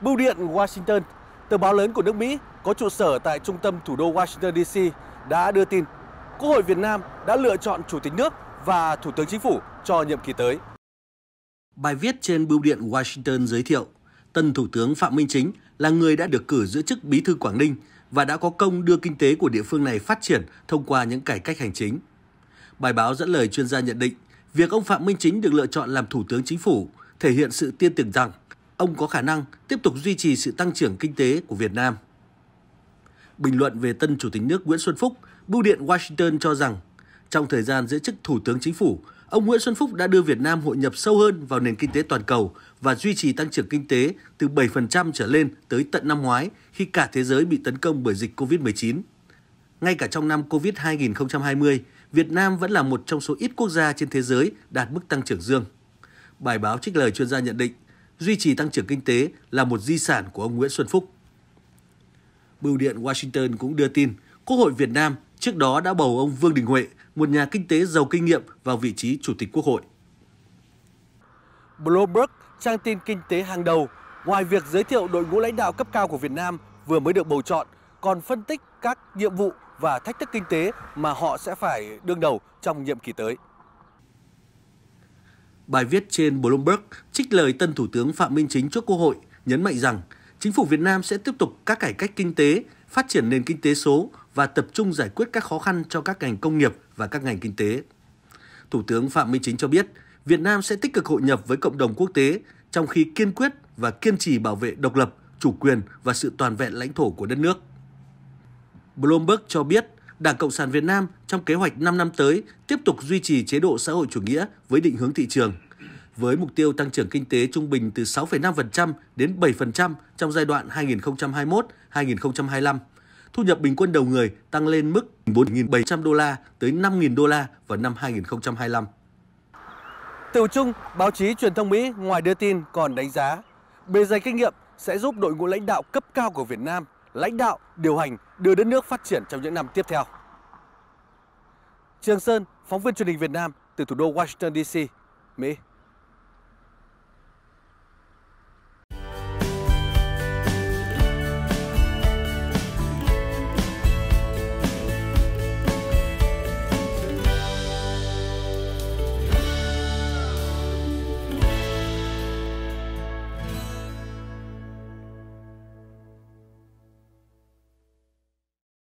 Bưu điện Washington, tờ báo lớn của nước Mỹ có trụ sở tại trung tâm thủ đô Washington DC đã đưa tin Quốc hội Việt Nam đã lựa chọn Chủ tịch nước và Thủ tướng Chính phủ cho nhiệm kỳ tới. Bài viết trên Bưu điện Washington giới thiệu, tân Thủ tướng Phạm Minh Chính là người đã được cử giữ chức Bí thư Quảng Ninh và đã có công đưa kinh tế của địa phương này phát triển thông qua những cải cách hành chính. Bài báo dẫn lời chuyên gia nhận định, việc ông Phạm Minh Chính được lựa chọn làm Thủ tướng Chính phủ thể hiện sự tiên tưởng rằng ông có khả năng tiếp tục duy trì sự tăng trưởng kinh tế của Việt Nam. Bình luận về tân Chủ tịch nước Nguyễn Xuân Phúc, Bưu điện Washington cho rằng, trong thời gian giữ chức Thủ tướng Chính phủ, ông Nguyễn Xuân Phúc đã đưa Việt Nam hội nhập sâu hơn vào nền kinh tế toàn cầu và duy trì tăng trưởng kinh tế từ 7% trở lên tới tận năm ngoái khi cả thế giới bị tấn công bởi dịch COVID-19. Ngay cả trong năm COVID 2020, Việt Nam vẫn là một trong số ít quốc gia trên thế giới đạt mức tăng trưởng dương. Bài báo trích lời chuyên gia nhận định, duy trì tăng trưởng kinh tế là một di sản của ông Nguyễn Xuân Phúc. Bưu điện Washington cũng đưa tin, Quốc hội Việt Nam trước đó đã bầu ông Vương Đình Huệ, một nhà kinh tế giàu kinh nghiệm vào vị trí Chủ tịch Quốc hội. Bloomberg, trang tin kinh tế hàng đầu, ngoài việc giới thiệu đội ngũ lãnh đạo cấp cao của Việt Nam vừa mới được bầu chọn, còn phân tích các nhiệm vụ và thách thức kinh tế mà họ sẽ phải đương đầu trong nhiệm kỳ tới. Bài viết trên Bloomberg trích lời tân Thủ tướng Phạm Minh Chính trước Quốc hội nhấn mạnh rằng chính phủ Việt Nam sẽ tiếp tục các cải cách kinh tế, phát triển nền kinh tế số và tập trung giải quyết các khó khăn cho các ngành công nghiệp và các ngành kinh tế. Thủ tướng Phạm Minh Chính cho biết, Việt Nam sẽ tích cực hội nhập với cộng đồng quốc tế trong khi kiên quyết và kiên trì bảo vệ độc lập, chủ quyền và sự toàn vẹn lãnh thổ của đất nước. Bloomberg cho biết Đảng Cộng sản Việt Nam trong kế hoạch 5 năm tới tiếp tục duy trì chế độ xã hội chủ nghĩa với định hướng thị trường. Với mục tiêu tăng trưởng kinh tế trung bình từ 6,5% đến 7% trong giai đoạn 2021-2025, thu nhập bình quân đầu người tăng lên mức 4.700 đô la tới 5.000 đô la vào năm 2025. Từ chung, báo chí truyền thông Mỹ ngoài đưa tin còn đánh giá, bề dày kinh nghiệm sẽ giúp đội ngũ lãnh đạo cấp cao của Việt Nam lãnh đạo, điều hành đưa đất nước phát triển trong những năm tiếp theo. Trường Sơn, phóng viên truyền hình Việt Nam từ thủ đô Washington DC, Mỹ.